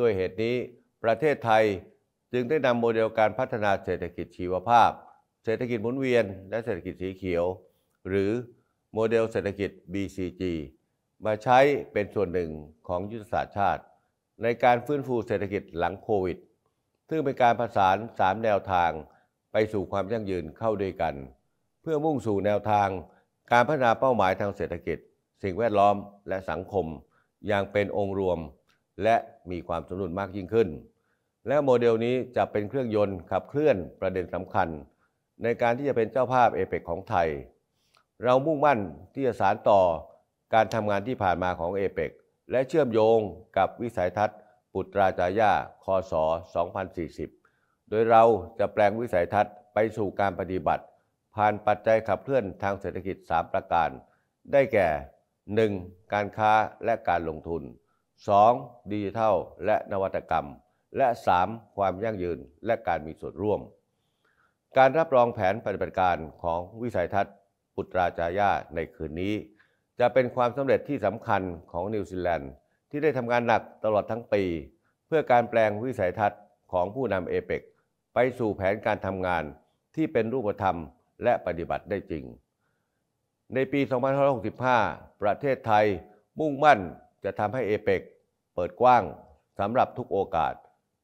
ด้วยเหตุนี้ประเทศไทยจึงได้นำโมเดลการพัฒนาเศรษฐกิจชีวภาพ เศรษฐกิจหมุนเวียนและเศรษฐกิจสีเขียว หรือโมเดลเศรษฐกิจ BCG มาใช้เป็นส่วนหนึ่งของยุทธศาสตร์ชาติ ในการฟื้นฟูเศรษฐกิจหลังโควิด ซึ่งเป็นการผสาน 3 แนวทาง ไปสู่ความยั่งยืนเข้าด้วยกัน เพื่อมุ่งสู่แนวทาง การพัฒนาเป้าหมายทางเศรษฐกิจ สิ่งแวดล้อมและสังคมอย่างเป็นองค์รวมและมีความสมดุลมากยิ่งขึ้น และโมเดลนี้จะเป็นเครื่องยนต์ขับเคลื่อนประเด็นสำคัญ ในการที่จะเป็นเจ้าภาพเอเปกของไทย เรามุ่งมั่นที่จะสานต่อการทำงานที่ผ่านมาของเอเปกและเชื่อมโยงกับวิสัยทัศน์ ปุตราจายาคศ2040 โดยเราจะแปลงวิสัยทัศน์ไปสู่การปฏิบัติ ผ่านปัจจัยขับเคลื่อนทางเศรษฐกิจ 3 ประการ ได้แก่ 1. การค้าและการลงทุน 2. ดิจิทัล และนวัตกรรม และ 3. ความยั่งยืนและการมีส่วนร่วม การรับรองแผนปฏิบัติการของวิสัยทัศน์ ปุตราจายาในคืนนี้ จะเป็นความสำเร็จที่สำคัญของนิวซีแลนด์ที่ได้ทำงานหนักตลอดทั้งปี เพื่อการแปลงวิสัยทัศน์ของผู้นำเอเปกไปสู่แผนการทำงานที่เป็นรูปธรรม และปฏิบัติได้จริง ในปี 2565 ประเทศไทย มุ่งมั่นจะทำให้เอเปกเปิดกว้างสำหรับทุกโอกาส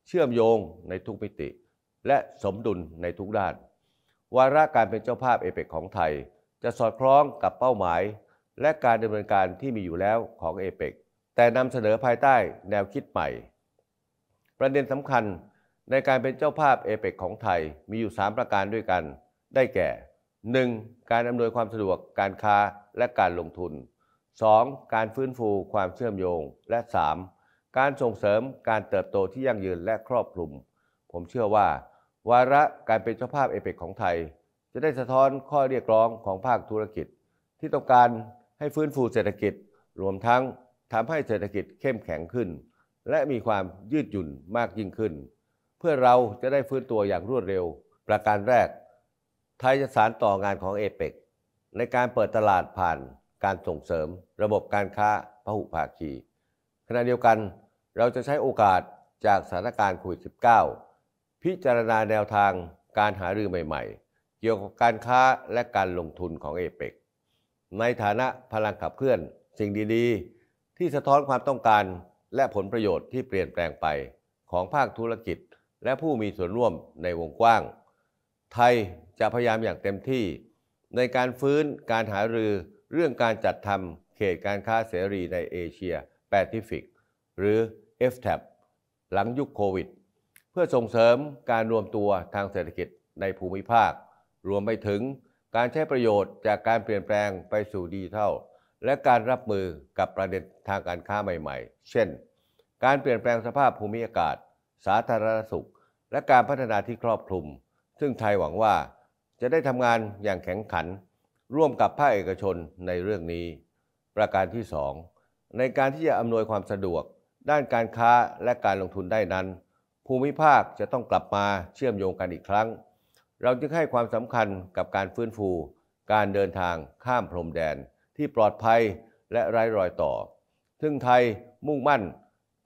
เชื่อมโยงในทุกมิติ และสมดุลในทุกด้าน วาระการเป็นเจ้าภาพเอเปกของไทย จะสอดคล้องกับเป้าหมาย และการดำเนินการที่มีอยู่แล้วของเอเปกแต่นำเสนอภายใต้แนวคิดใหม่ ประเด็นสำคัญในการเป็นเจ้าภาพเอเปกของไทยมีอยู่ 3 ประการด้วยกัน ได้แก่ 1. การอำนวยความสะดวกการค้าและการลงทุน 2. การฟื้นฟูความเชื่อมโยง และ 3. การส่งเสริมการเติบโตที่ยั่งยืนและครอบคลุม ผมเชื่อว่า วาระการเป็นเจ้าภาพเอเปกของไทย จะได้สะท้อนข้อเรียกร้องของภาคธุรกิจ ที่ต้องการให้ฟื้นฟูเศรษฐกิจรวมทั้งทำให้เศรษฐกิจเข้มแข็งขึ้น และมีความยืดหยุ่นมากยิ่งขึ้น เพื่อเราจะได้ฟื้นตัวอย่างรวดเร็ว ประการแรก ไทยจะสานต่องานของเอเปกในการเปิดตลาดผ่านการส่งเสริมระบบการค้าพหุภาคี ขณะเดียวกันเราจะใช้โอกาสจากสถานการณ์โควิด -19 พิจารณาแนวทางการหารือใหม่ๆ เกี่ยวกับการค้า และการลงทุนของเอเปกในฐานะพลังขับเคลื่อนสิ่งดีๆ ที่สะท้อนความต้องการและผลประโยชน์ที่เปลี่ยนแปลงไปของภาคธุรกิจ และผู้มีส่วนร่วมในวงกว้าง ไทยจะพยายามอย่างเต็มที่ ในการฟื้นการหารือเรื่องการจัดทำเขตการค้าเสรีในเอเชียแปซิฟิกหรือ FTAP หลังยุคโควิด เพื่อส่งเสริมการรวมตัวทางเศรษฐกิจในภูมิภาค รวมไปถึงการใช้ประโยชน์จากการเปลี่ยนแปลงไปสู่ดิจิทัลและการรับมือกับประเด็นทางการค้าใหม่ๆ เช่น การเปลี่ยนแปลงสภาพภูมิอากาศ สาธารณสุข และการพัฒนาที่ครอบคลุม ซึ่งไทยหวังว่าจะได้ทำงานอย่างแข็งขันร่วมกับภาคเอกชนในเรื่องนี้ ประการที่ 2 ในการที่จะอำนวยความสะดวกด้านการค้าและการลงทุนได้นั้น ภูมิภาคจะต้องกลับมาเชื่อมโยงกันอีกครั้ง เราจึงให้ความสำคัญกับการฟื้นฟู การเดินทางข้ามพรมแดนที่ปลอดภัยและไร้รอยต่อ ซึ่งไทยมุ่งมั่น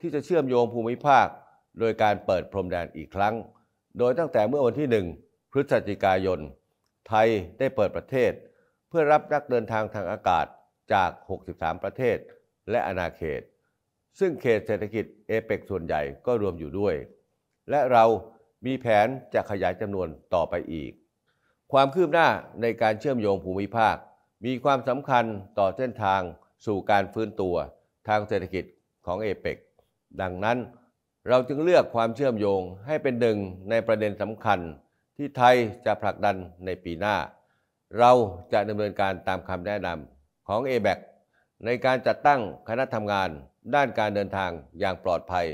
ที่จะเชื่อมโยงภูมิภาค โดยการเปิดพรมแดนอีกครั้ง โดยตั้งแต่เมื่อวันที่ 1 พฤศจิกายนไทยได้เปิดประเทศเพื่อรับนักเดินทางทางอากาศจาก 63 ประเทศและอาณาเขต ซึ่งเขตเศรษฐกิจเอเปกส่วนใหญ่ก็รวมอยู่ด้วย และเรามีแผนจะขยายจำนวนต่อไปอีก ความคืบหน้าในการเชื่อมโยงภูมิภาค มีความสำคัญต่อเส้นทางสู่การฟื้นตัวทางเศรษฐกิจของเอเปกดังนั้นเราจึงเลือกความเชื่อมโยงให้เป็นหนึ่งในประเด็นสำคัญที่ไทยจะผลักดันในปีหน้าเราจะดำเนินการตามคำแนะนำของ a b a c ในการจัดตั้งคณะทำงานด้านการเดินทางอย่างปลอดภัย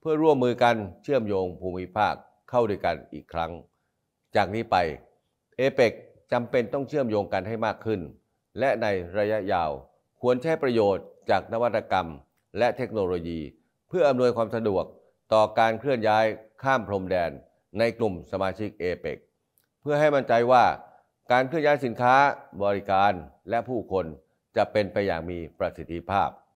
เพื่อร่วมมือกันเชื่อมโยงภูมิภาคเข้าด้วยกันอีกครั้ง จากนี้ไปเอเปกจำเป็นต้องเชื่อมโยงกันให้มากขึ้น และในระยะยาว ควรใช้ประโยชน์จากนวัตกรรม และเทคโนโลยี เพื่ออำนวยความสะดวกต่อการเคลื่อนย้ายข้ามพรมแดนในกลุ่มสมาชิกเอเปกเพื่อให้มั่นใจว่าการเคลื่อนย้ายสินค้าบริการและผู้คนจะเป็นไปอย่างมีประสิทธิภาพ